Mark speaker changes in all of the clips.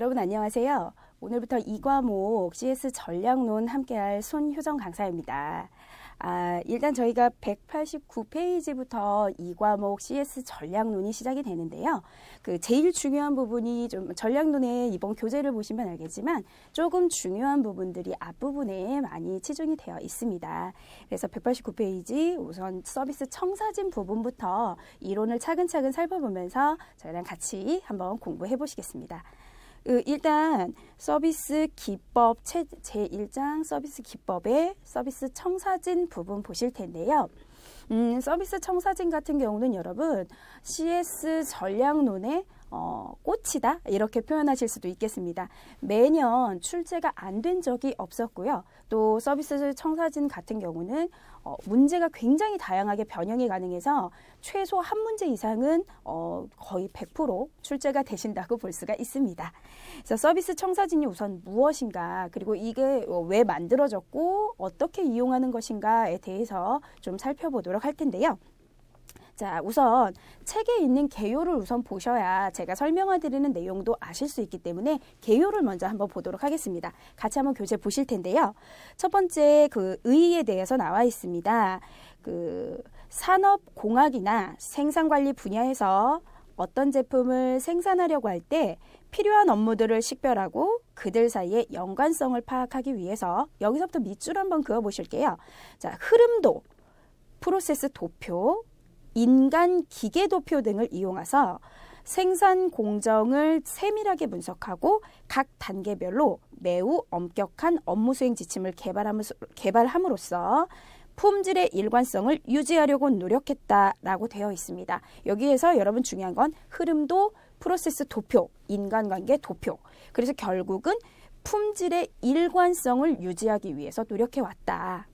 Speaker 1: 여러분 안녕하세요. 오늘부터 이과목 CS 전략론 함께할 손효정 강사입니다. 아, 일단 저희가 189페이지부터 이 과목 CS 전략론이 시작이 되는데요. 그 제일 중요한 부분이 좀 전략론의 이번 교재를 보시면 알겠지만 조금 중요한 부분들이 앞부분에 많이 치중이 되어 있습니다. 그래서 189페이지 우선 서비스 청사진 부분부터 이론을 차근차근 살펴보면서 저희랑 같이 한번 공부해 보시겠습니다. 그 일단 서비스 기법 제1장 서비스 기법의 서비스 청사진 부분 보실 텐데요. 음, 서비스 청사진 같은 경우는 여러분 CS 전략론의 어, 꽃이다 이렇게 표현하실 수도 있겠습니다. 매년 출제가 안 된 적이 없었고요. 또 서비스 청사진 같은 경우는 어, 문제가 굉장히 다양하게 변형이 가능해서 최소 한 문제 이상은 어, 거의 100% 출제가 되신다고 볼 수가 있습니다. 그래서 서비스 청사진이 우선 무엇인가 그리고 이게 어, 왜 만들어졌고 어떻게 이용하는 것인가에 대해서 좀 살펴보도록 할 텐데요. 자, 우선 책에 있는 개요를 우선 보셔야 제가 설명해 드리는 내용도 아실 수 있기 때문에 개요를 먼저 한번 보도록 하겠습니다. 같이 한번 교재 보실 텐데요. 첫 번째 그 의의에 대해서 나와 있습니다. 그 산업 공학이나 생산 관리 분야에서 어떤 제품을 생산하려고 할 때 필요한 업무들을 식별하고 그들 사이의 연관성을 파악하기 위해서 여기서부터 밑줄 한번 그어 보실게요. 자, 흐름도, 프로세스 도표, 인간 기계 도표 등을 이용해서 생산 공정을 세밀하게 분석하고 각 단계별로 매우 엄격한 업무 수행 지침을 개발함으로써 품질의 일관성을 유지하려고 노력했다라고 되어 있습니다. 여기에서 여러분 중요한 건 흐름도 프로세스 도표, 인간관계 도표. 그래서 결국은 품질의 일관성을 유지하기 위해서 노력해왔다.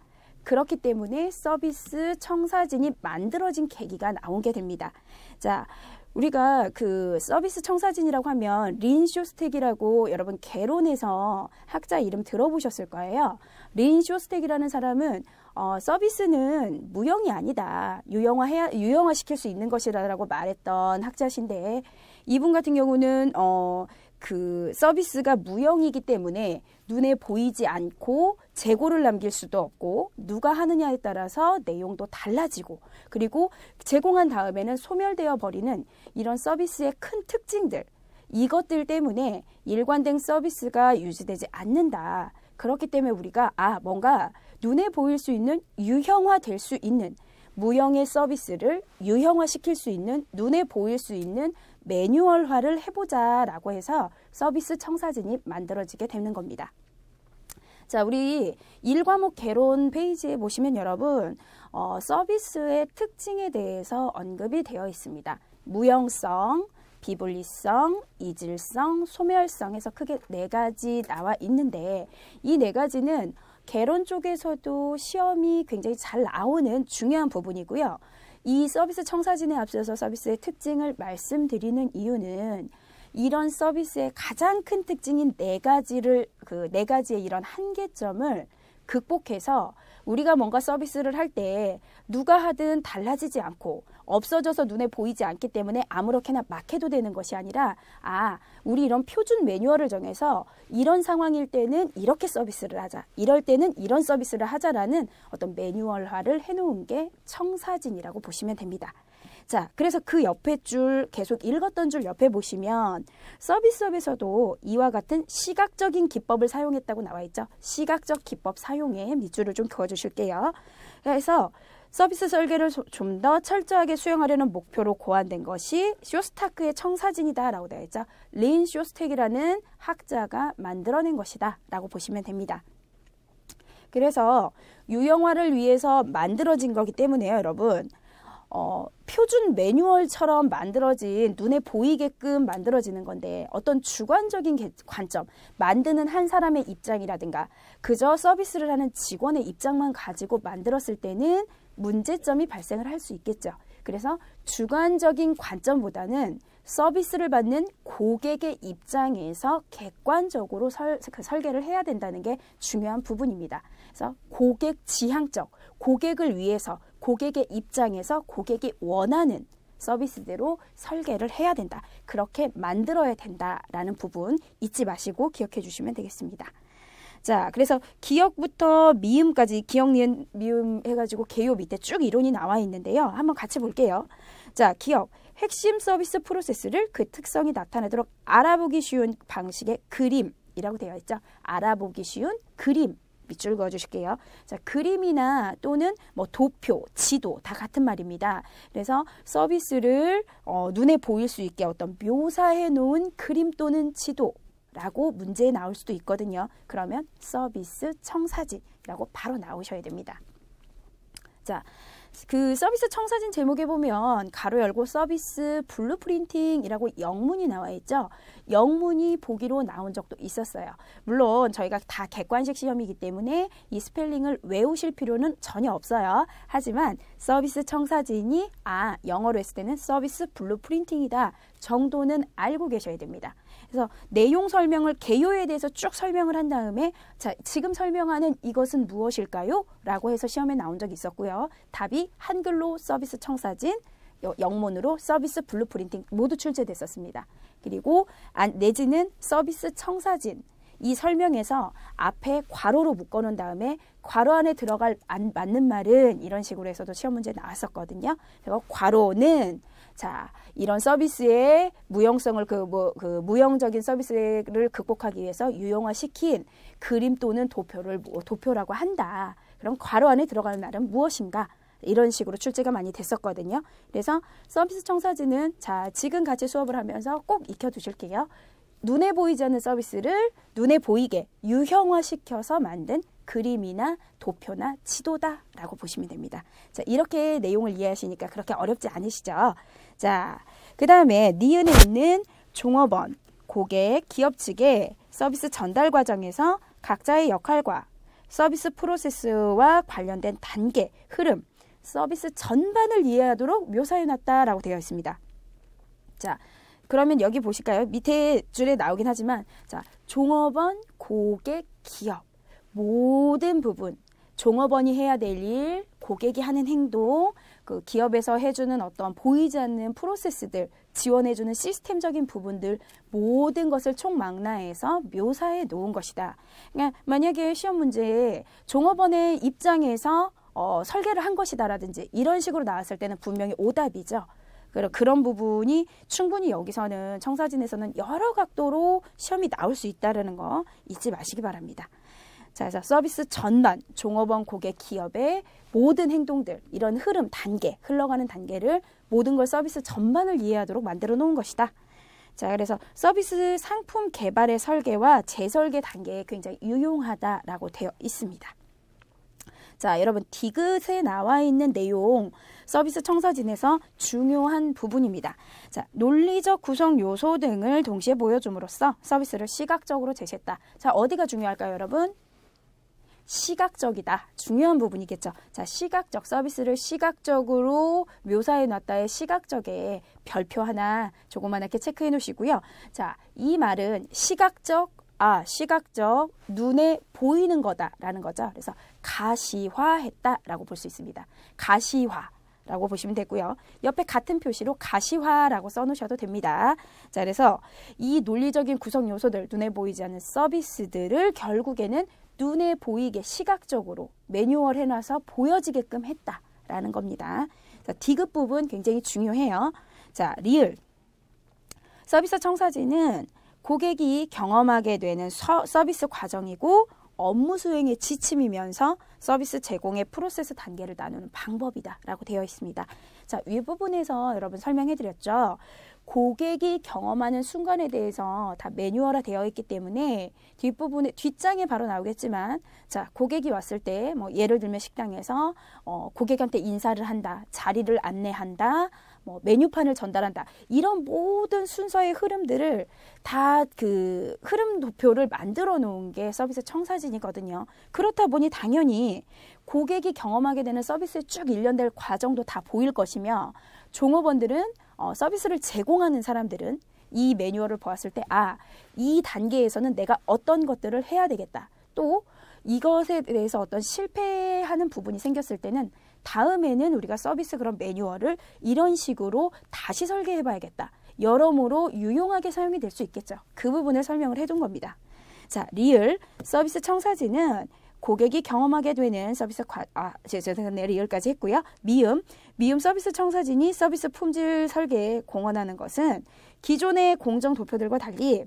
Speaker 1: 그렇기 때문에 서비스 청사진이 만들어진 계기가 나오게 됩니다. 자, 우리가 그 서비스 청사진이라고 하면 린 쇼스텍이라고 여러분 개론에서 학자 이름 들어보셨을 거예요. 린 쇼스텍이라는 사람은 어, 서비스는 무형이 아니다. 유형화해야 유형화시킬 수 있는 것이라고 말했던 학자신데 이분 같은 경우는 어그 서비스가 무형이기 때문에 눈에 보이지 않고 재고를 남길 수도 없고 누가 하느냐에 따라서 내용도 달라지고 그리고 제공한 다음에는 소멸되어 버리는 이런 서비스의 큰 특징들 이것들 때문에 일관된 서비스가 유지되지 않는다. 그렇기 때문에 우리가 아 뭔가 눈에 보일 수 있는 유형화 될 수 있는 무형의 서비스를 유형화 시킬 수 있는 눈에 보일 수 있는 매뉴얼화를 해보자라고 해서 서비스 청사 진이 만들어지게 되는 겁니다. 자, 우리 1과목 개론 페이지에 보시면 여러분, 어, 서비스의 특징에 대해서 언급이 되어 있습니다. 무형성, 비분리성, 이질성, 소멸성에서 크게 네 가지 나와 있는데 이 네 가지는 개론 쪽에서도 시험이 굉장히 잘 나오는 중요한 부분이고요. 이 서비스 청사진에 앞서서 서비스의 특징을 말씀드리는 이유는 이런 서비스의 가장 큰 특징인 네 가지를 그 네 가지의 이런 한계점을 극복해서 우리가 뭔가 서비스를 할 때 누가 하든 달라지지 않고 없어져서 눈에 보이지 않기 때문에 아무렇게나 막 해도 되는 것이 아니라 아 우리 이런 표준 매뉴얼을 정해서 이런 상황일 때는 이렇게 서비스를 하자 이럴 때는 이런 서비스를 하자라는 어떤 매뉴얼화를 해놓은 게 청사진이라고 보시면 됩니다. 자, 그래서 그 옆에 줄 계속 읽었던 줄 옆에 보시면 서비스업에서도 이와 같은 시각적인 기법을 사용했다고 나와 있죠. 시각적 기법 사용에 밑줄을 좀 그어 주실게요. 그래서 서비스 설계를 좀 더 철저하게 수용하려는 목표로 고안된 것이 쇼스타크의 청사진이다라고 되어 있죠. 린 쇼스텍이라는 학자가 만들어낸 것이다라고 보시면 됩니다. 그래서 유영화를 위해서 만들어진 거기 때문에요, 여러분. 어, 표준 매뉴얼처럼 만들어진 눈에 보이게끔 만들어지는 건데 어떤 주관적인 관점, 만드는 한 사람의 입장이라든가 그저 서비스를 하는 직원의 입장만 가지고 만들었을 때는 문제점이 발생을 할 수 있겠죠. 그래서 주관적인 관점보다는 서비스를 받는 고객의 입장에서 객관적으로 설, 그 설계를 해야 된다는 게 중요한 부분입니다. 그래서 고객 지향적, 고객을 위해서 고객의 입장에서 고객이 원하는 서비스대로 설계를 해야 된다. 그렇게 만들어야 된다라는 부분 잊지 마시고 기억해 주시면 되겠습니다. 자, 그래서 기억부터 미음까지 기억 니은, 미음 해가지고 개요 밑에 쭉 이론이 나와 있는데요. 한번 같이 볼게요. 자, 기억 핵심 서비스 프로세스를 그 특성이 나타내도록 알아보기 쉬운 방식의 그림이라고 되어 있죠. 알아보기 쉬운 그림. 밑줄 그어주실게요. 자, 그림이나 또는 뭐 도표, 지도 다 같은 말입니다. 그래서 서비스를 어, 눈에 보일 수 있게 어떤 묘사해 놓은 그림 또는 지도 라고 문제에 나올 수도 있거든요. 그러면 서비스 청사진이라고 바로 나오셔야 됩니다. 자, 그 서비스 청사진 제목에 보면 가로 열고 서비스 블루프린팅이라고 영문이 나와 있죠. 영문이 보기로 나온 적도 있었어요. 물론 저희가 다 객관식 시험이기 때문에 이 스펠링을 외우실 필요는 전혀 없어요. 하지만 서비스 청사진이 아 영어로 했을 때는 서비스 블루프린팅이다 정도는 알고 계셔야 됩니다. 그래서 내용 설명을 개요에 대해서 쭉 설명을 한 다음에 자, 지금 설명하는 이것은 무엇일까요? 라고 해서 시험에 나온 적이 있었고요. 답이 한글로 서비스 청사진, 영문으로 서비스 블루프린팅 모두 출제됐었습니다. 그리고 내지는 서비스 청사진 이 설명에서 앞에 괄호로 묶어놓은 다음에 괄호 안에 들어갈 안, 맞는 말은 이런 식으로 해서도 시험 문제 나왔었거든요. 그래서 괄호는 자 이런 서비스의 무용성을그뭐그 뭐, 그 무형적인 서비스를 극복하기 위해서 유용화시킨 그림 또는 도표를 뭐, 도표라고 한다. 그럼 괄호 안에 들어가는 말은 무엇인가? 이런 식으로 출제가 많이 됐었거든요. 그래서 서비스 청사진은 자, 지금 같이 수업을 하면서 꼭 익혀 두실게요. 눈에 보이지 않는 서비스를 눈에 보이게 유형화시켜서 만든 그림이나 도표나 지도다라고 보시면 됩니다. 자, 이렇게 내용을 이해하시니까 그렇게 어렵지 않으시죠? 자, 그 다음에 니은에 있는 종업원, 고객, 기업 측의 서비스 전달 과정에서 각자의 역할과 서비스 프로세스와 관련된 단계, 흐름, 서비스 전반을 이해하도록 묘사해놨다라고 되어 있습니다. 자, 그러면 여기 보실까요? 밑에 줄에 나오긴 하지만 자 종업원, 고객, 기업 모든 부분 종업원이 해야 될 일, 고객이 하는 행동, 그 기업에서 해주는 어떤 보이지 않는 프로세스들, 지원해주는 시스템적인 부분들 모든 것을 총망라해서 묘사해 놓은 것이다. 그러니까 만약에 시험 문제에 종업원의 입장에서 어, 설계를 한 것이다라든지 이런 식으로 나왔을 때는 분명히 오답이죠. 그런 그런 부분이 충분히 여기서는 청사진에서는 여러 각도로 시험이 나올 수 있다라는 거 잊지 마시기 바랍니다. 자, 그래서 서비스 전반, 종업원 고객 기업의 모든 행동들, 이런 흐름, 단계, 흘러가는 단계를 모든 걸 서비스 전반을 이해하도록 만들어 놓은 것이다. 자, 그래서 서비스 상품 개발의 설계와 재설계 단계에 굉장히 유용하다라고 되어 있습니다. 자, 여러분, 디귿에 나와 있는 내용, 서비스 청사진에서 중요한 부분입니다. 자, 논리적 구성 요소 등을 동시에 보여줌으로써 서비스를 시각적으로 제시했다. 자, 어디가 중요할까요, 여러분? 시각적이다. 중요한 부분이겠죠. 자, 시각적 서비스를 시각적으로 묘사해 놨다의 시각적에 별표 하나 조그만하게 체크해 놓으시고요. 자, 이 말은 시각적 아, 시각적 눈에 보이는 거다라는 거죠. 그래서 가시화했다라고 볼 수 있습니다. 가시화. 라고 보시면 되고요. 옆에 같은 표시로 가시화라고 써놓으셔도 됩니다. 자, 그래서 이 논리적인 구성 요소들, 눈에 보이지 않는 서비스들을 결국에는 눈에 보이게 시각적으로 매뉴얼 해놔서 보여지게끔 했다라는 겁니다. 자, D급 부분 굉장히 중요해요. 자, 리을. 서비스 청사진은 고객이 경험하게 되는 서, 서비스 과정이고 업무 수행의 지침이면서 서비스 제공의 프로세스 단계를 나누는 방법이다라고 되어 있습니다. 자, 위부분에서 여러분 설명해 드렸죠. 고객이 경험하는 순간에 대해서 다 매뉴얼화 되어 있기 때문에 뒷부분에 뒷장에 바로 나오겠지만 자 고객이 왔을 때 뭐 예를 들면 식당에서 어, 고객한테 인사를 한다 자리를 안내한다 뭐 메뉴판을 전달한다. 이런 모든 순서의 흐름들을 다 그 흐름 도표를 만들어 놓은 게 서비스 청사진이거든요. 그렇다 보니 당연히 고객이 경험하게 되는 서비스에 쭉 일련될 과정도 다 보일 것이며 종업원들은 어, 서비스를 제공하는 사람들은 이 매뉴얼을 보았을 때 아, 이 단계에서는 내가 어떤 것들을 해야 되겠다. 또 이것에 대해서 어떤 실패하는 부분이 생겼을 때는 다음에는 우리가 서비스 그런 매뉴얼을 이런 식으로 다시 설계해 봐야겠다. 여러모로 유용하게 사용이 될 수 있겠죠. 그 부분을 설명을 해둔 겁니다. 자, 리을 서비스 청사진은 고객이 경험하게 되는 서비스 과, 아, 죄송합니다. 네, 리을까지 했고요. 미음, 미음 서비스 청사진이 서비스 품질 설계에 공헌하는 것은 기존의 공정 도표들과 달리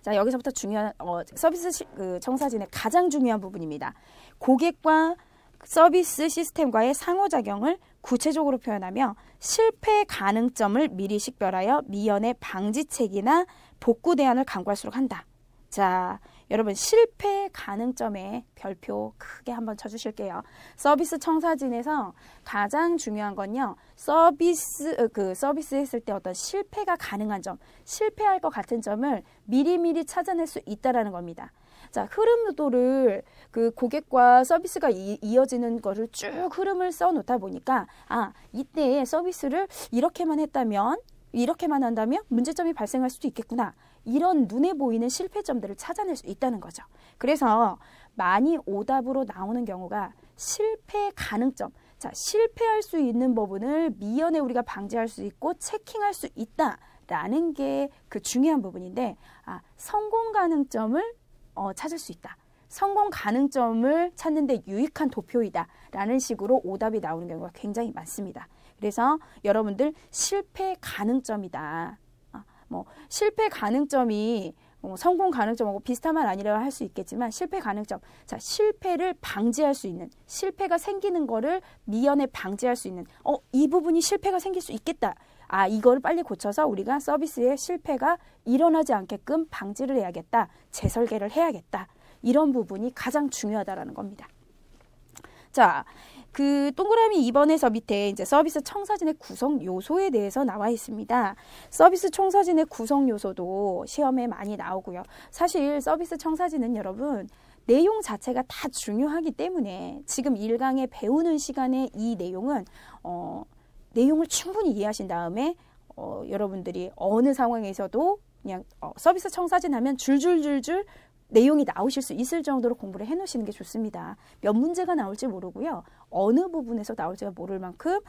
Speaker 1: 자, 여기서부터 중요한, 어, 서비스 시, 그 청사진의 가장 중요한 부분입니다. 고객과 서비스 시스템과의 상호작용을 구체적으로 표현하며 실패 가능점을 미리 식별하여 미연의 방지책이나 복구 대안을 강구할수록 한다. 자, 여러분 실패 가능점에 별표 크게 한번 쳐주실게요. 서비스 청사진에서 가장 중요한 건요. 서비스 어, 그 서비스 했을 때 어떤 실패가 가능한 점, 실패할 것 같은 점을 미리미리 찾아낼 수 있다라는 겁니다. 자, 흐름도를 그 고객과 서비스가 이, 어지는 거를 쭉 흐름을 써 놓다 보니까 아, 이때 서비스를 이렇게만 했다면 이렇게만 한다면 문제점이 발생할 수도 있겠구나. 이런 눈에 보이는 실패점들을 찾아낼 수 있다는 거죠. 그래서 많이 오답으로 나오는 경우가 실패 가능점. 자, 실패할 수 있는 부분을 미연에 우리가 방지할 수 있고 체킹할 수 있다. 라는 게 그 중요한 부분인데, 아, 성공 가능점을 어, 찾을 수 있다. 성공 가능점을 찾는데 유익한 도표이다. 라는 식으로 오답이 나오는 경우가 굉장히 많습니다. 그래서 여러분들 실패 가능점이다. 아, 뭐, 실패 가능점이 뭐 성공 가능점하고 비슷한 말 아니라 고할 수 있겠지만 실패 가능점. 자, 실패를 방지할 수 있는 실패가 생기는 거를 미연에 방지할 수 있는 어, 이 부분이 실패가 생길 수 있겠다. 아, 이걸 빨리 고쳐서 우리가 서비스의 실패가 일어나지 않게끔 방지를 해야겠다. 재설계를 해야겠다. 이런 부분이 가장 중요하다라는 겁니다. 자, 그 동그라미 2번에서 밑에 이제 서비스 청사진의 구성 요소에 대해서 나와 있습니다. 서비스 청사진의 구성 요소도 시험에 많이 나오고요. 사실 서비스 청사진은 여러분 내용 자체가 다 중요하기 때문에 지금 일강에 배우는 시간에 이 내용은 어 내용을 충분히 이해하신 다음에 어, 여러분들이 어느 상황에서도 그냥 어, 서비스 청사진 하면 줄줄줄줄 내용이 나오실 수 있을 정도로 공부를 해놓으시는 게 좋습니다. 몇 문제가 나올지 모르고요. 어느 부분에서 나올지가 모를 만큼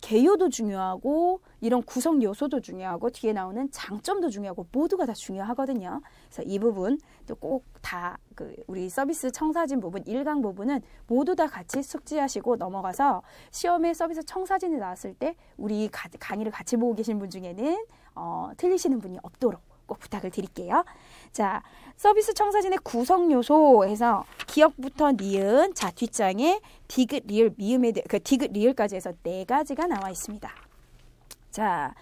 Speaker 1: 개요도 중요하고 이런 구성 요소도 중요하고 뒤에 나오는 장점도 중요하고 모두가 다 중요하거든요. 그래서 이 부분 또 꼭 다그 우리 서비스 청사진 부분 일강 부분은 모두 다 같이 숙지하시고 넘어가서 시험에 서비스 청사진이 나왔을 때 우리 가, 강의를 같이 보고 계신 분 중에는 어, 틀리시는 분이 없도록 꼭 부탁을 드릴게요. 자, 서비스 청사진의 구성 요소에서 기억부터 니은, 자, 뒷장에 디귿, 리을, 미음에, 그 디귿, 리을까지 해서 네 가지가 나와 있습니다. 자,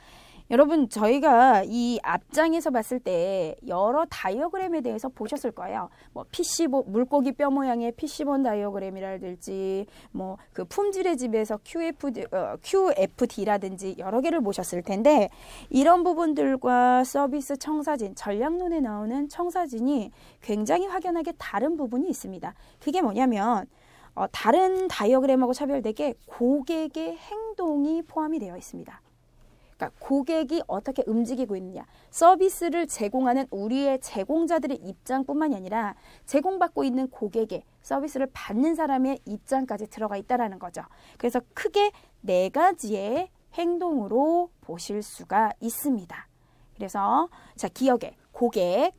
Speaker 1: 여러분 저희가 이 앞장에서 봤을 때 여러 다이어그램에 대해서 보셨을 거예요. 뭐 피시본 물고기 뼈 모양의 피시본 다이어그램이라든지 뭐 그 품질의 집에서 QFD, 어, QFD라든지 여러 개를 보셨을 텐데 이런 부분들과 서비스 청사진 전략론에 나오는 청사진이 굉장히 확연하게 다른 부분이 있습니다. 그게 뭐냐면 어, 다른 다이어그램하고 차별되게 고객의 행동이 포함이 되어 있습니다. 그러니까 고객이 어떻게 움직이고 있느냐, 서비스를 제공하는 우리의 제공자들의 입장뿐만이 아니라 제공받고 있는 고객의 서비스를 받는 사람의 입장까지 들어가 있다라는 거죠. 그래서 크게 네 가지의 행동으로 보실 수가 있습니다. 그래서 자 기억에 고객,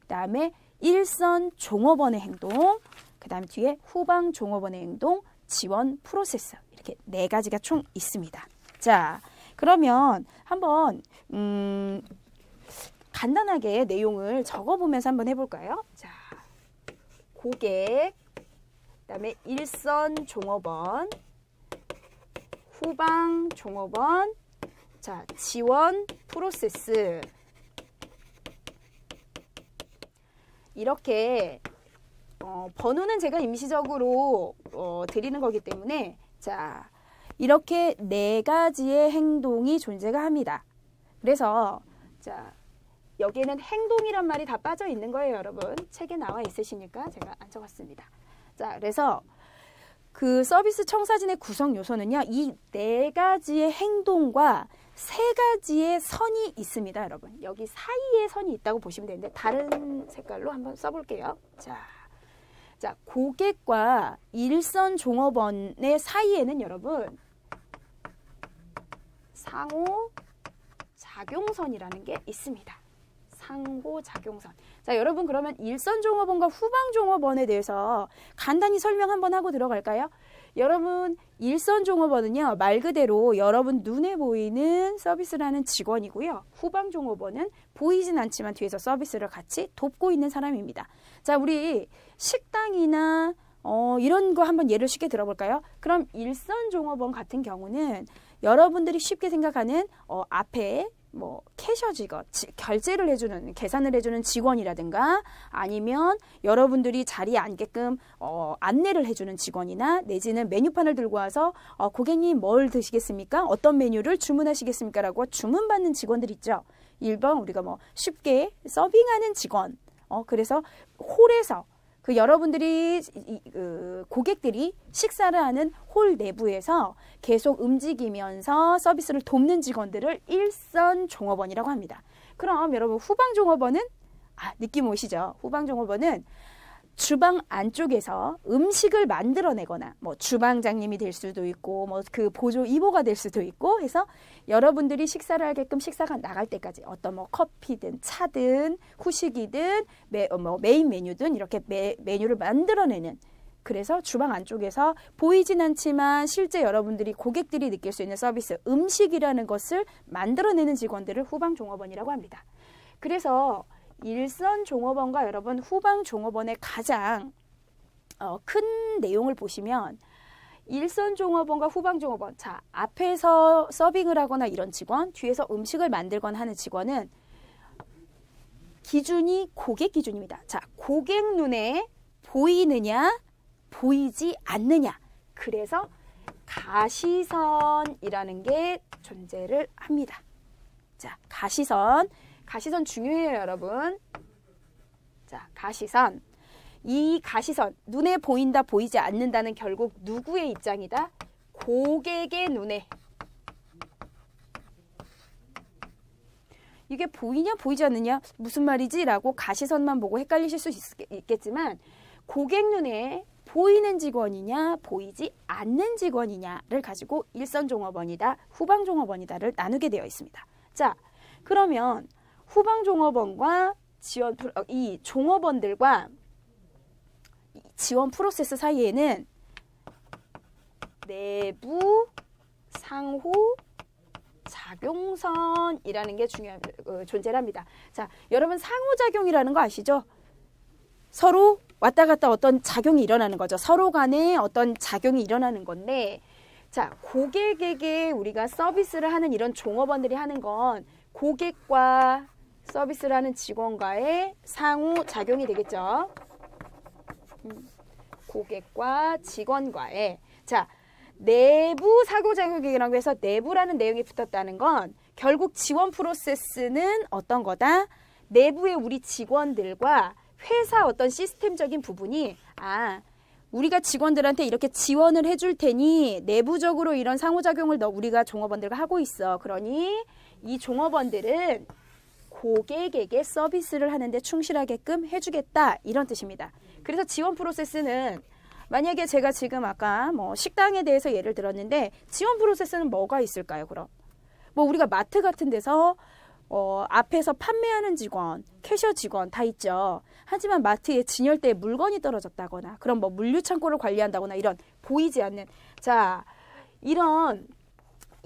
Speaker 1: 그다음에 일선 종업원의 행동, 그다음 뒤에 후방 종업원의 행동, 지원 프로세스 이렇게 네 가지가 총 있습니다. 자. 그러면 한번 음, 간단하게 내용을 적어보면서 한번 해볼까요? 자, 고객, 그다음에 일선 종업원, 후방 종업원, 자 지원 프로세스 이렇게 어, 번호는 제가 임시적으로 어, 드리는 거기 때문에 자 이렇게 네 가지의 행동이 존재가 합니다. 그래서 자 여기에는 행동이란 말이 다 빠져 있는 거예요, 여러분. 책에 나와 있으시니까 제가 안 적었습니다. 자, 그래서 그 서비스 청사진의 구성 요소는요, 이 네 가지의 행동과 세 가지의 선이 있습니다, 여러분. 여기 사이에 선이 있다고 보시면 되는데, 다른 색깔로 한번 써볼게요. 자, 자, 고객과 일선 종업원의 사이에는 여러분, 상호 작용선이라는 게 있습니다. 상호 작용선. 자, 여러분 그러면 일선 종업원과 후방 종업원에 대해서 간단히 설명 한번 하고 들어갈까요? 여러분 일선 종업원은요 말 그대로 여러분 눈에 보이는 서비스라는 직원이고요 후방 종업원은 보이진 않지만 뒤에서 서비스를 같이 돕고 있는 사람입니다 자 우리 식당이나 어, 이런 거 한번 예를 쉽게 들어볼까요 그럼 일선 종업원 같은 경우는 여러분들이 쉽게 생각하는 어, 앞에 뭐 캐셔 직업 지, 결제를 해주는 계산을 해주는 직원이라든가 아니면 여러분들이 자리에 앉게끔 어, 안내를 해주는 직원이나 내지는 메뉴판을 들고 와서 어, 고객님 뭘 드시겠습니까? 어떤 메뉴를 주문하시겠습니까라고 주문받는 직원들 있죠. 일번 우리가 뭐 쉽게 서빙하는 직원. 어, 그래서 홀에서 그 여러분들이 그 고객들이 식사를 하는 홀 내부에서 계속 움직이면서 서비스를 돕는 직원들을 일선 종업원이라고 합니다. 그럼 여러분 후방 종업원은 아, 느낌 오시죠? 후방 종업원은 주방 안쪽에서 음식을 만들어내거나 뭐 주방장님이 될 수도 있고 뭐 그 보조 이모가 될 수도 있고 해서 여러분들이 식사를 하게끔 식사가 나갈 때까지 어떤 뭐 커피든 차든 후식이든 메, 뭐 메인 메뉴든 이렇게 메, 메뉴를 만들어내는 그래서 주방 안쪽에서 보이진 않지만 실제 여러분들이 고객들이 느낄 수 있는 서비스 음식이라는 것을 만들어내는 직원들을 후방 종업원이라고 합니다. 그래서 일선 종업원과 여러분 후방 종업원의 가장 어, 큰 내용을 보시면 일선 종업원과 후방 종업원 자 앞에서 서빙을 하거나 이런 직원 뒤에서 음식을 만들거나 하는 직원은 기준이 고객 기준입니다. 자 고객 눈에 보이느냐 보이지 않느냐 그래서 가시선이라는 게 존재를 합니다. 자 가시선 가시선 중요해요, 여러분. 자, 가시선. 이 가시선, 눈에 보인다, 보이지 않는다는 결국 누구의 입장이다? 고객의 눈에. 이게 보이냐, 보이지 않느냐? 무슨 말이지? 라고 가시선만 보고 헷갈리실 수 있겠지만, 고객 눈에 보이는 직원이냐 보이지 않는 직원이냐를 가지고 일선 종업원이다 후방 종업원이다를 나누게 되어 있습니다. 자 그러면 후방 종업원과 지원 어, 이 종업원들과 지원 프로세스 사이에는 내부 상호 작용선이라는 게 중요한 어, 존재랍니다. 자, 여러분 상호작용이라는 거 아시죠? 서로 왔다 갔다 어떤 작용이 일어나는 거죠. 서로 간에 어떤 작용이 일어나는 건데 자, 고객에게 우리가 서비스를 하는 이런 종업원들이 하는 건 고객과 서비스라는 직원과의 상호 작용이 되겠죠. 음, 고객과 직원과의 자 내부 사고작용이라고 해서 내부라는 내용이 붙었다는 건 결국 지원 프로세스는 어떤 거다? 내부의 우리 직원들과 회사 어떤 시스템적인 부분이 아 우리가 직원들한테 이렇게 지원을 해줄 테니 내부적으로 이런 상호작용을 너 우리가 종업원들과 하고 있어. 그러니 이 종업원들은 고객에게 서비스를 하는데 충실하게끔 해주겠다 이런 뜻입니다. 그래서 지원 프로세스는 만약에 제가 지금 아까 뭐 식당에 대해서 예를 들었는데 지원 프로세스는 뭐가 있을까요? 그럼 뭐 우리가 마트 같은 데서 어, 앞에서 판매하는 직원, 캐셔 직원 다 있죠. 하지만 마트에 진열대에 물건이 떨어졌다거나, 그럼 뭐 물류 창고를 관리한다거나 이런 보이지 않는 자 이런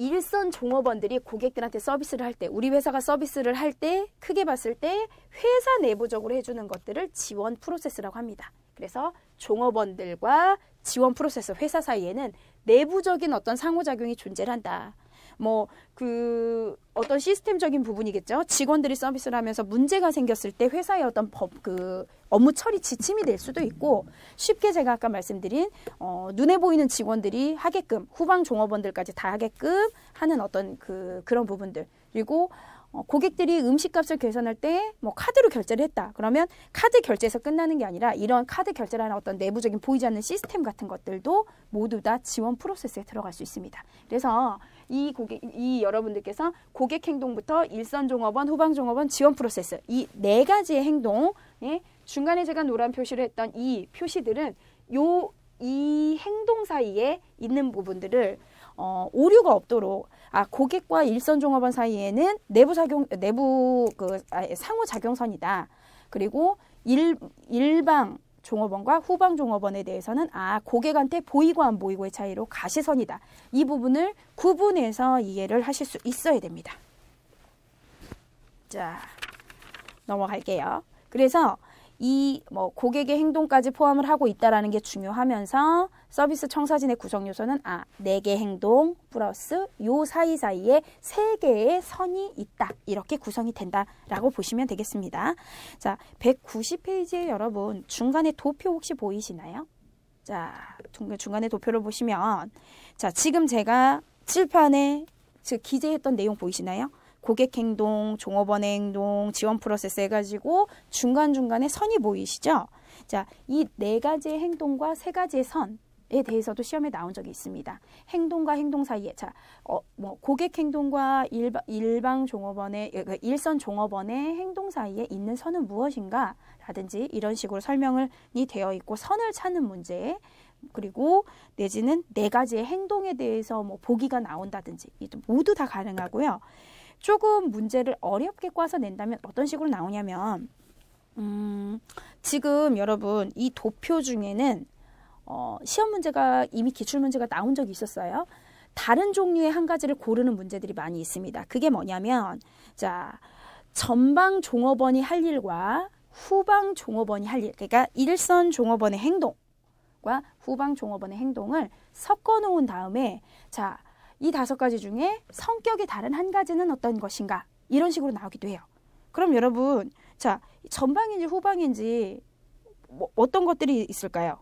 Speaker 1: 일선 종업원들이 고객들한테 서비스를 할 때, 우리 회사가 서비스를 할 때, 크게 봤을 때 회사 내부적으로 해주는 것들을 지원 프로세스라고 합니다. 그래서 종업원들과 지원 프로세스, 회사 사이에는 내부적인 어떤 상호작용이 존재를 한다. 뭐그 어떤 시스템적인 부분이겠죠. 직원들이 서비스를 하면서 문제가 생겼을 때 회사의 어떤 법 그 업무 처리 지침이 될 수도 있고 쉽게 제가 아까 말씀드린 어 눈에 보이는 직원들이 하게끔 후방 종업원들까지 다 하게끔 하는 어떤 그 그런 부분들 그리고 어, 고객들이 음식값을 계산할 때 뭐 카드로 결제를 했다. 그러면 카드 결제에서 끝나는 게 아니라 이런 카드 결제라는 어떤 내부적인 보이지 않는 시스템 같은 것들도 모두 다 지원 프로세스에 들어갈 수 있습니다. 그래서 이 고객 이 여러분들께서 고객 행동부터 일선 종업원, 후방 종업원 지원 프로세스 이 네 가지의 행동 에 예, 중간에 제가 노란 표시를 했던 이 표시들은 요 이 행동 사이에 있는 부분들을 어, 오류가 없도록 아 고객과 일선 종업원 사이에는 내부 작용 내부 그 아, 상호 작용선이다. 그리고 일 일방 종업원과 후방 종업원에 대해서는 아 고객한테 보이고 안 보이고의 차이로 가시선이다. 이 부분을 구분해서 이해를 하실 수 있어야 됩니다. 자 넘어갈게요. 그래서 이뭐 고객의 행동까지 포함을 하고 있다라는 게 중요하면서 서비스 청사진의 구성 요소는 아, 네 개 행동 플러스 요 사이사이에 세 개의 선이 있다. 이렇게 구성이 된다라고 보시면 되겠습니다. 자, 190페이지에 여러분 중간에 도표 혹시 보이시나요? 자, 중간에 도표를 보시면 자, 지금 제가 칠판에 기재했던 내용 보이시나요? 고객행동, 종업원의 행동, 지원 프로세스 해가지고 중간중간에 선이 보이시죠? 자, 이 네 가지의 행동과 세 가지의 선. 에 대해서도 시험에 나온 적이 있습니다. 행동과 행동 사이에 자, 어, 뭐 고객 행동과 일바, 일방 종업원의 예, 그 일선 종업원의 행동 사이에 있는 선은 무엇인가? 라든지 이런 식으로 설명이 되어 있고 선을 찾는 문제 그리고 내지는 네 가지의 행동에 대해서 뭐 보기가 나온다든지 모두 다 가능하고요. 조금 문제를 어렵게 꼬아서 낸다면 어떤 식으로 나오냐면 음, 지금 여러분 이 도표 중에는 어, 시험 문제가 이미 기출 문제가 나온 적이 있었어요. 다른 종류의 한 가지를 고르는 문제들이 많이 있습니다. 그게 뭐냐면 자 전방 종업원이 할 일과 후방 종업원이 할 일, 그러니까 일선 종업원의 행동과 후방 종업원의 행동을 섞어 놓은 다음에 자이 다섯 가지 중에 성격이 다른 한 가지는 어떤 것인가 이런 식으로 나오기도 해요. 그럼 여러분 자 전방인지 후방인지 뭐 어떤 것들이 있을까요?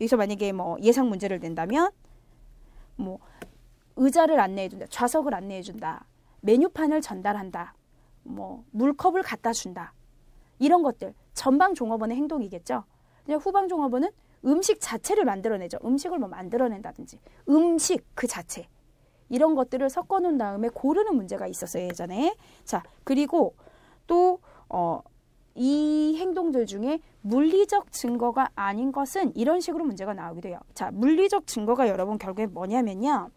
Speaker 1: 여기서 만약에 뭐 예상 문제를 낸다면 뭐 의자를 안내해 준다, 좌석을 안내해 준다, 메뉴판을 전달한다, 뭐 물컵을 갖다 준다 이런 것들 전방 종업원의 행동이겠죠. 근데 후방 종업원은 음식 자체를 만들어내죠. 음식을 뭐 만들어낸다든지 음식 그 자체 이런 것들을 섞어 놓은 다음에 고르는 문제가 있었어요 예전에 자 그리고 또 어, 이 행동들 중에 물리적 증거가 아닌 것은 이런 식으로 문제가 나오기도 해요. 자, 물리적 증거가 여러분 결국에 뭐냐면요.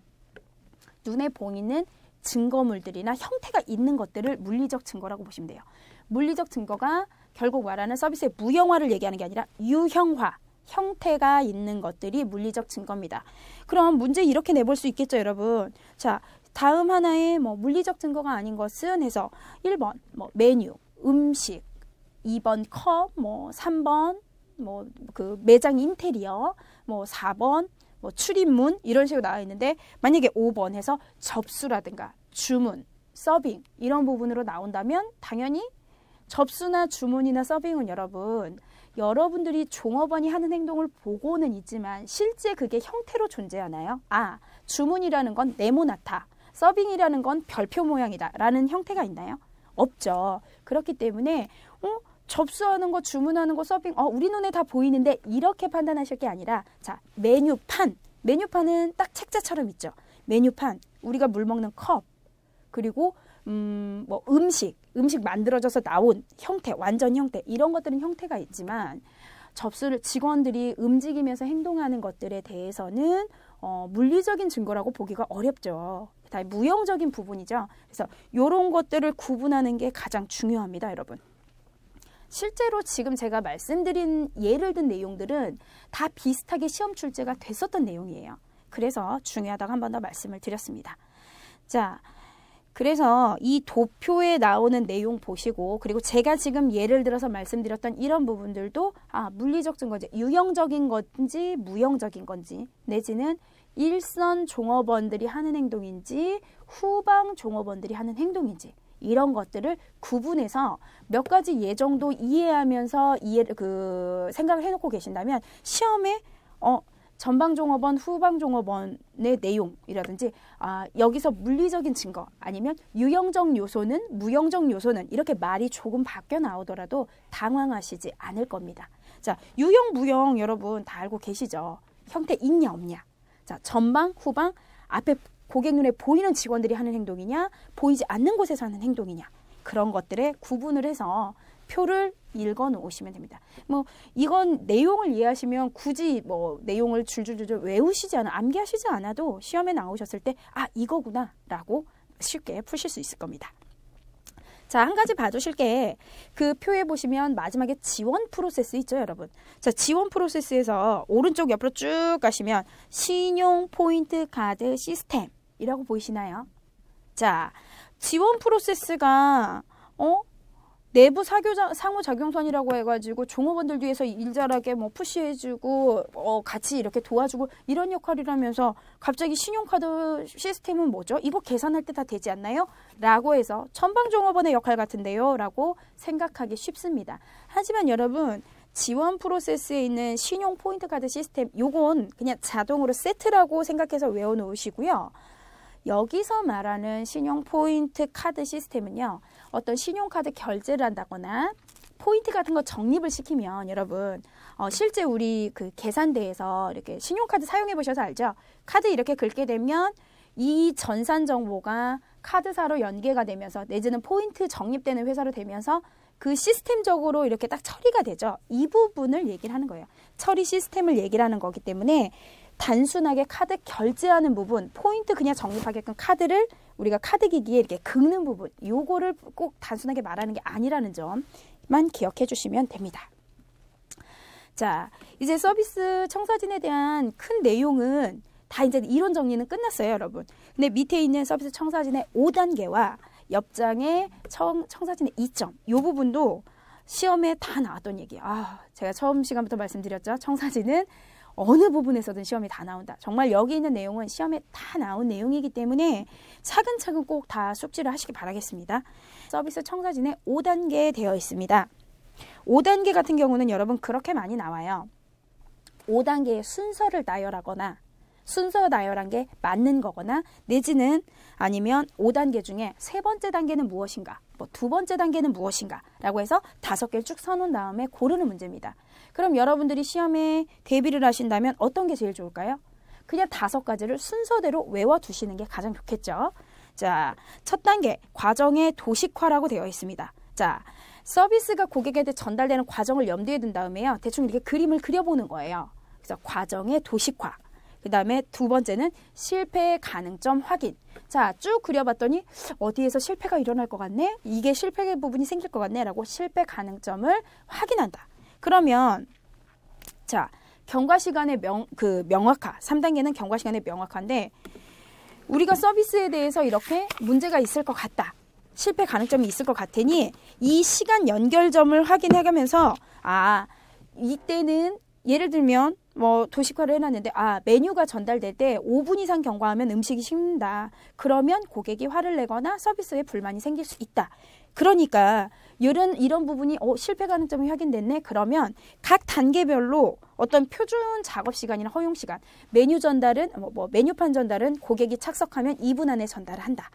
Speaker 1: 눈에 보이는 증거물들이나 형태가 있는 것들을 물리적 증거라고 보시면 돼요. 물리적 증거가 결국 말하는 서비스의 무형화를 얘기하는 게 아니라 유형화, 형태가 있는 것들이 물리적 증거입니다. 그럼 문제 이렇게 내볼 수 있겠죠, 여러분. 자, 다음 하나의 뭐 물리적 증거가 아닌 것은 해서 1번 뭐 메뉴, 음식, 2번 컵, 뭐 3번 뭐 그 매장 인테리어, 뭐 4번 뭐 출입문 이런 식으로 나와 있는데 만약에 5번 해서 접수라든가 주문, 서빙 이런 부분으로 나온다면 당연히 접수나 주문이나 서빙은 여러분 여러분들이 종업원이 하는 행동을 보고는 있지만 실제 그게 형태로 존재하나요? 아, 주문이라는 건 네모나타, 서빙이라는 건 별표 모양이다 라는 형태가 있나요? 없죠. 그렇기 때문에 어? 접수하는 거, 주문하는 거, 서빙, 어, 우리 눈에 다 보이는데 이렇게 판단하실 게 아니라 자, 메뉴판. 메뉴판은 딱 책자처럼 있죠. 메뉴판, 우리가 물 먹는 컵, 그리고 음, 뭐 음식, 음식 만들어져서 나온 형태, 완전 형태 이런 것들은 형태가 있지만 접수를 직원들이 움직이면서 행동하는 것들에 대해서는 어, 물리적인 증거라고 보기가 어렵죠. 다 무형적인 부분이죠. 그래서 이런 것들을 구분하는 게 가장 중요합니다, 여러분. 실제로 지금 제가 말씀드린 예를 든 내용들은 다 비슷하게 시험 출제가 됐었던 내용이에요. 그래서 중요하다고 한 번 더 말씀을 드렸습니다. 자, 그래서 이 도표에 나오는 내용 보시고 그리고 제가 지금 예를 들어서 말씀드렸던 이런 부분들도 아 물리적 증거지 유형적인 건지 무형적인 건지 내지는 일선 종업원들이 하는 행동인지 후방 종업원들이 하는 행동인지 이런 것들을 구분해서 몇 가지 예정도 이해하면서 이해 그 생각을 해놓고 계신다면 시험에 어 전방종업원, 후방종업원의 내용이라든지 아, 여기서 물리적인 증거 아니면 유형적 요소는 무형적 요소는 이렇게 말이 조금 바뀌어 나오더라도 당황하시지 않을 겁니다. 자, 유형 무형 여러분 다 알고 계시죠? 형태 있냐 없냐. 자, 전방, 후방, 앞에 고객 눈에 보이는 직원들이 하는 행동이냐, 보이지 않는 곳에서 하는 행동이냐. 그런 것들의 구분을 해서 표를 읽어 놓으시면 됩니다. 뭐 이건 내용을 이해하시면 굳이 뭐 내용을 줄줄줄줄 외우시지 않아 암기하시지 않아도 시험에 나오셨을 때 아 이거구나라고 쉽게 푸실 수 있을 겁니다. 자, 한 가지 봐주실 게그 표에 보시면 마지막에 지원 프로세스 있죠, 여러분. 자, 지원 프로세스에서 오른쪽 옆으로 쭉 가시면 신용 포인트 카드 시스템이라고 보이시나요? 자, 지원 프로세스가 어? 내부 사교자, 상호작용선이라고 해가지고 종업원들 뒤에서 일잘하게 뭐 푸시해주고 어, 같이 이렇게 도와주고 이런 역할이라면서 갑자기 신용카드 시스템은 뭐죠? 이거 계산할 때 다 되지 않나요? 라고 해서 천방종업원의 역할 같은데요. 라고 생각하기 쉽습니다. 하지만 여러분 지원 프로세스에 있는 신용 포인트 카드 시스템 요건 그냥 자동으로 세트라고 생각해서 외워놓으시고요. 여기서 말하는 신용 포인트 카드 시스템은요. 어떤 신용카드 결제를 한다거나 포인트 같은 거 적립을 시키면 여러분 어, 실제 우리 그 계산대에서 이렇게 신용카드 사용해 보셔서 알죠? 카드 이렇게 긁게 되면 이 전산 정보가 카드사로 연계가 되면서 내지는 포인트 적립되는 회사로 되면서 그 시스템적으로 이렇게 딱 처리가 되죠. 이 부분을 얘기를 하는 거예요. 처리 시스템을 얘기를 하는 거기 때문에 단순하게 카드 결제하는 부분, 포인트 그냥 적립하게끔 카드를 우리가 카드 기기에 이렇게 긁는 부분, 요거를 꼭 단순하게 말하는 게 아니라는 점만 기억해 주시면 됩니다. 자, 이제 서비스 청사진에 대한 큰 내용은 다 이제 이론 정리는 끝났어요, 여러분. 근데 밑에 있는 서비스 청사진의 5단계와 옆장의 청, 청사진의 2점, 요 부분도 시험에 다 나왔던 얘기예요. 아, 제가 처음 시간부터 말씀드렸죠. 청사진은 어느 부분에서든 시험이 다 나온다. 정말 여기 있는 내용은 시험에 다 나온 내용이기 때문에 차근차근 꼭 다 숙지를 하시기 바라겠습니다. 서비스 청사진에 5단계 되어 있습니다. 5단계 같은 경우는 여러분 그렇게 많이 나와요. 5단계의 순서를 나열하거나 순서 나열한 게 맞는 거거나 내지는 아니면 5단계 중에 세 번째 단계는 무엇인가, 뭐 두 번째 단계는 무엇인가 라고 해서 다섯 개를 쭉 써놓은 다음에 고르는 문제입니다. 그럼 여러분들이 시험에 대비를 하신다면 어떤 게 제일 좋을까요? 그냥 다섯 가지를 순서대로 외워두시는 게 가장 좋겠죠. 자, 첫 단계, 과정의 도식화라고 되어 있습니다. 자, 서비스가 고객에게 전달되는 과정을 염두에 둔 다음에요. 대충 이렇게 그림을 그려보는 거예요. 그래서 과정의 도식화. 그 다음에 두 번째는 실패의 가능점 확인. 자, 쭉 그려봤더니 어디에서 실패가 일어날 것 같네? 이게 실패의 부분이 생길 것 같네? 라고 실패 가능점을 확인한다. 그러면 자 경과 시간의 명 그 명확화 삼단계는 경과 시간의 명확한데 우리가 서비스에 대해서 이렇게 문제가 있을 것 같다. 실패 가능점이 있을 것 같으니 이 시간 연결점을 확인해가면서 아 이때는 예를 들면 뭐 도식화를 해놨는데 아 메뉴가 전달될 때 5분 이상 경과하면 음식이 식는다. 그러면 고객이 화를 내거나 서비스에 불만이 생길 수 있다. 그러니까 이런 이런 부분이 어, 실패 가능점이 확인됐네. 그러면 각 단계별로 어떤 표준 작업 시간이나 허용 시간, 메뉴 전달은 뭐, 뭐 메뉴판 전달은 고객이 착석하면 2분 안에 전달한다.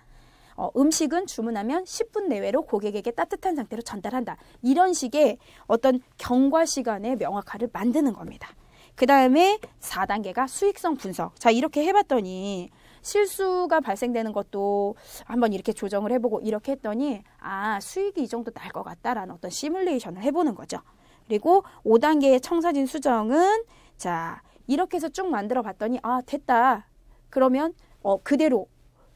Speaker 1: 어, 음식은 주문하면 10분 내외로 고객에게 따뜻한 상태로 전달한다. 이런 식의 어떤 경과 시간의 명확화를 만드는 겁니다. 그 다음에 4단계가 수익성 분석. 자, 이렇게 해봤더니 실수가 발생되는 것도 한번 이렇게 조정을 해보고 이렇게 했더니 아 수익이 이 정도 날 것 같다라는 어떤 시뮬레이션을 해보는 거죠. 그리고 5단계의 청사진 수정은 자 이렇게 해서 쭉 만들어 봤더니 아 됐다. 그러면 어 그대로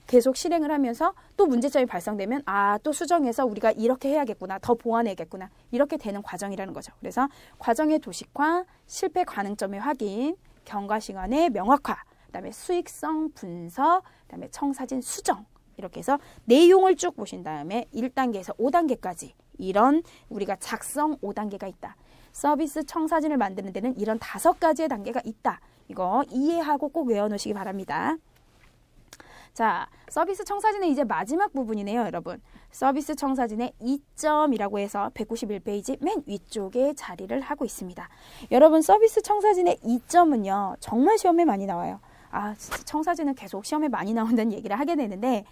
Speaker 1: 계속 실행을 하면서 또 문제점이 발생되면 아 또 수정해서 우리가 이렇게 해야겠구나 더 보완해야겠구나 이렇게 되는 과정이라는 거죠 그래서 과정의 도식화 실패 가능점의 확인 경과 시간의 명확화 그다음에 수익성 분석, 그다음에 청사진 수정 이렇게 해서 내용을 쭉 보신 다음에 1단계에서 5단계까지 이런 우리가 작성 5단계가 있다. 서비스 청사진을 만드는 데는 이런 다섯 가지의 단계가 있다. 이거 이해하고 꼭 외워놓으시기 바랍니다. 자, 서비스 청사진의 이제 마지막 부분이네요, 여러분. 서비스 청사진의 2점이라고 해서 191페이지 맨 위쪽에 자리를 하고 있습니다. 여러분, 서비스 청사진의 2점은요, 정말 시험에 많이 나와요. 아, 청사진은 계속 시험에 많이 나온다는 얘기를 하게 되는데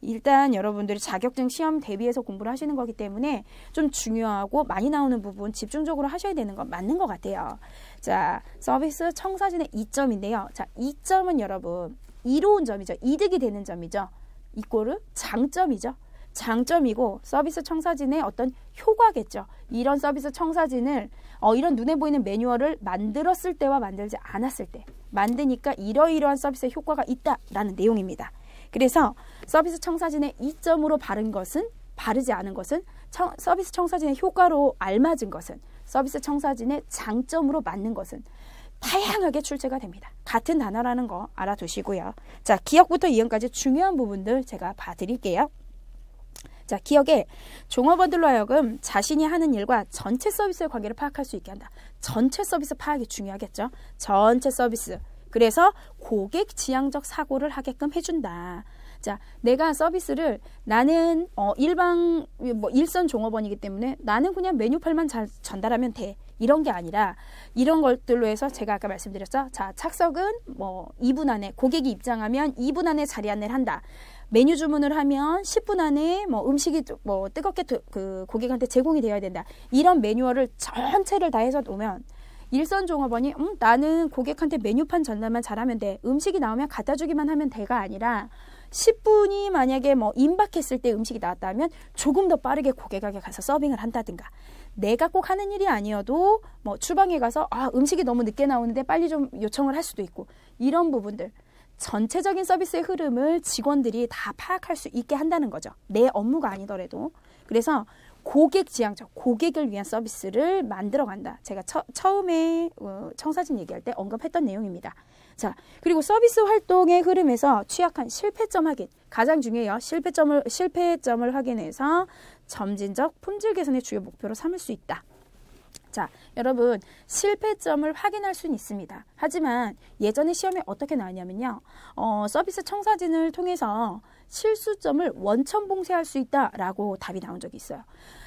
Speaker 1: 일단 여러분들이 자격증 시험 대비해서 공부를 하시는 거기 때문에 좀 중요하고 많이 나오는 부분 집중적으로 하셔야 되는 건 맞는 것 같아요. 자, 서비스 청사진의 이점인데요 자, 이점은 여러분 이로운 점이죠. 이득이 되는 점이죠. 이꼴은 장점이죠. 장점이고 서비스 청사진의 어떤 효과겠죠. 이런 서비스 청사진을 어, 이런 눈에 보이는 매뉴얼을 만들었을 때와 만들지 않았을 때 만드니까 이러이러한 서비스의 효과가 있다라는 내용입니다. 그래서 서비스 청사진의 이점으로 바른 것은 바르지 않은 것은 청, 서비스 청사진의 효과로 알맞은 것은 서비스 청사진의 장점으로 맞는 것은 다양하게 출제가 됩니다. 같은 단어라는 거 알아두시고요. 자, 기억부터 이응까지 중요한 부분들 제가 봐드릴게요. 자, 기억에 종업원들로 하여금 자신이 하는 일과 전체 서비스의 관계를 파악할 수 있게 한다. 전체 서비스 파악이 중요하겠죠. 전체 서비스. 그래서 고객 지향적 사고를 하게끔 해준다. 자, 내가 서비스를 나는 어, 일방 뭐 일선 종업원이기 때문에 나는 그냥 메뉴판만 잘 전달하면 돼. 이런 게 아니라 이런 것들로 해서 제가 아까 말씀드렸죠. 자, 착석은 뭐 2분 안에 고객이 입장하면 2분 안에 자리 안내를 한다. 메뉴 주문을 하면 10분 안에 뭐 음식이 뭐 뜨겁게 그 고객한테 제공이 되어야 된다. 이런 매뉴얼을 전체를 다 해서 놓으면 일선 종업원이 음 나는 고객한테 메뉴판 전달만 잘하면 돼. 음식이 나오면 갖다 주기만 하면 돼가 아니라 10분이 만약에 뭐 임박했을 때 음식이 나왔다면 조금 더 빠르게 고객에게 가서 서빙을 한다든가 내가 꼭 하는 일이 아니어도 뭐 주방에 가서 아 음식이 너무 늦게 나오는데 빨리 좀 요청을 할 수도 있고 이런 부분들 전체적인 서비스의 흐름을 직원들이 다 파악할 수 있게 한다는 거죠. 내 업무가 아니더라도. 그래서 고객 지향적, 고객을 위한 서비스를 만들어 간다. 제가 처, 처 음에 어, 청사진 얘기할 때 언급했던 내용입니다. 자, 그리고 서비스 활동의 흐름에서 취약한 실패점 확인. 가장 중요해요. 실패점을, 실패점을 확인해서 점진적 품질 개선의 주요 목표로 삼을 수 있다. 자, 여러분 실패점을 확인할 수는 있습니다. 하지만 예전에 시험에 어떻게 나왔냐면요. 어, 서비스 청사진을 통해서 실수점을 원천 봉쇄할 수 있다라고 답이 나온 적이 있어요.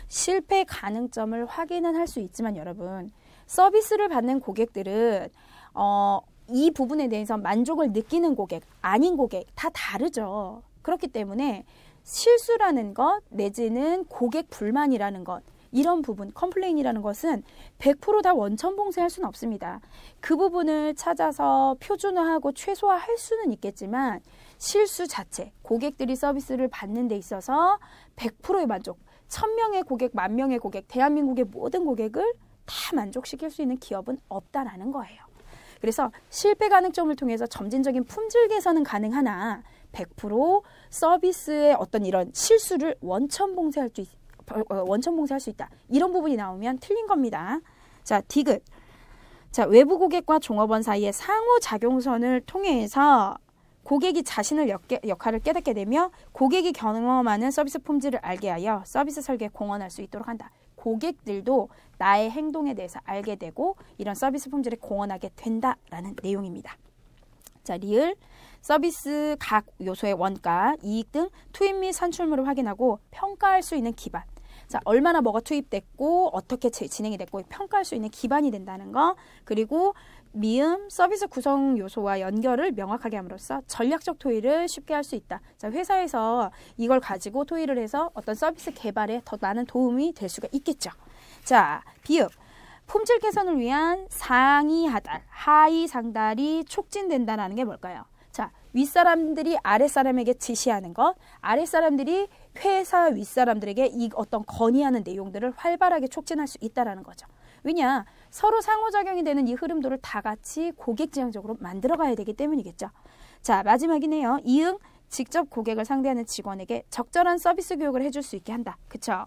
Speaker 1: 실패 가능점을 확인은 할 수 있지만 여러분 서비스를 받는 고객들은 어, 이 부분에 대해서 만족을 느끼는 고객, 아닌 고객 다 다르죠. 그렇기 때문에 실수라는 것 내지는 고객 불만이라는 것 이런 부분 컴플레인이라는 것은 100%다 원천 봉쇄할 수는 없습니다. 그 부분을 찾아서 표준화하고 최소화할 수는 있겠지만 실수 자체 고객들이 서비스를 받는 데 있어서 100%의 만족 1000명의 고객, 1만 명의 고객, 대한민국의 모든 고객을 다 만족시킬 수 있는 기업은 없다라는 거예요. 그래서 실패 가능점을 통해서 점진적인 품질 개선은 가능하나 100% 서비스의 어떤 이런 실수를 원천 봉쇄할 수 있, 어, 어, 원천 봉쇄할 수 있다. 이런 부분이 나오면 틀린 겁니다. 자, 디귿. 자, 외부 고객과 종업원 사이의 상호 작용선을 통해서 고객이 자신을 역게, 역할을 깨닫게 되며 고객이 경험하는 서비스 품질을 알게 하여 서비스 설계에 공헌할 수 있도록 한다. 고객들도 나의 행동에 대해서 알게 되고 이런 서비스 품질에 공헌하게 된다라는 내용입니다. 자, 리을 서비스 각 요소의 원가, 이익 등 투입 및 산출물을 확인하고 평가할 수 있는 기반. 자, 얼마나 뭐가 투입됐고 어떻게 진행이 됐고 평가할 수 있는 기반이 된다는 거. 그리고 미음, 서비스 구성 요소와 연결을 명확하게 함으로써 전략적 토의를 쉽게 할 수 있다. 자, 회사에서 이걸 가지고 토의를 해서 어떤 서비스 개발에 더 많은 도움이 될 수가 있겠죠. 자, 비읍. 품질 개선을 위한 상위 하달, 하위 상달이 촉진된다라는 게 뭘까요? 자, 윗사람들이 아랫사람에게 지시하는 것, 아랫사람들이 회사 윗사람들에게 이 어떤 건의하는 내용들을 활발하게 촉진할 수 있다라는 거죠. 왜냐 서로 상호작용이 되는 이 흐름도를 다 같이 고객지향적으로 만들어가야 되기 때문이겠죠. 자 마지막이네요. 이응 직접 고객을 상대하는 직원에게 적절한 서비스 교육을 해줄 수 있게 한다. 그쵸?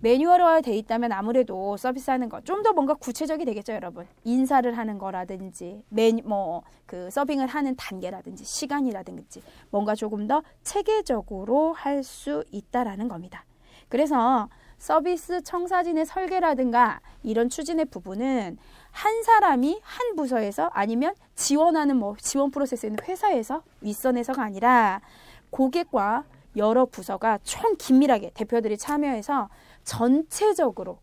Speaker 1: 매뉴얼화돼 있다면 아무래도 서비스하는 거 좀 더 뭔가 구체적이 되겠죠, 여러분. 인사를 하는 거라든지 뭐그 서빙을 하는 단계라든지 시간이라든지 뭔가 조금 더 체계적으로 할 수 있다라는 겁니다. 그래서 서비스 청사진의 설계라든가 이런 추진의 부분은 한 사람이 한 부서에서 아니면 지원하는 뭐 지원 프로세스는 있 회사에서 윗선에서가 아니라 고객과 여러 부서가 총 긴밀하게 대표들이 참여해서 전체적으로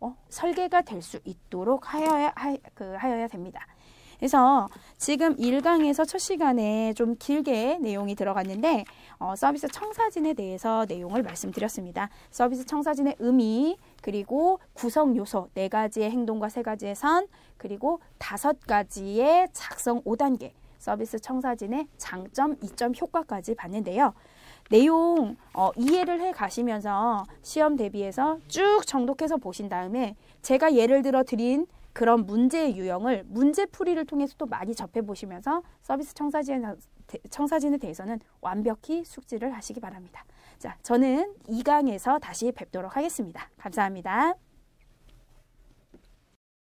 Speaker 1: 어, 설계가 될 수 있도록 하여야, 하, 그, 하여야 됩니다. 그래서 지금 1강에서 첫 시간에 좀 길게 내용이 들어갔는데 어, 서비스 청사진에 대해서 내용을 말씀드렸습니다. 서비스 청사진의 의미, 그리고 구성 요소 네 가지의 행동과 세 가지의 선, 그리고 다섯 가지의 작성 5단계, 서비스 청사진의 장점, 이점, 효과까지 봤는데요. 내용 어, 이해를 해 가시면서 시험 대비해서 쭉 정독해서 보신 다음에 제가 예를 들어 드린 그런 문제의 유형을 문제풀이를 통해서 도 많이 접해보시면서 서비스 청사진에, 청사진에 대해서는 완벽히 숙지를 하시기 바랍니다. 자, 저는 2강에서 다시 뵙도록 하겠습니다. 감사합니다.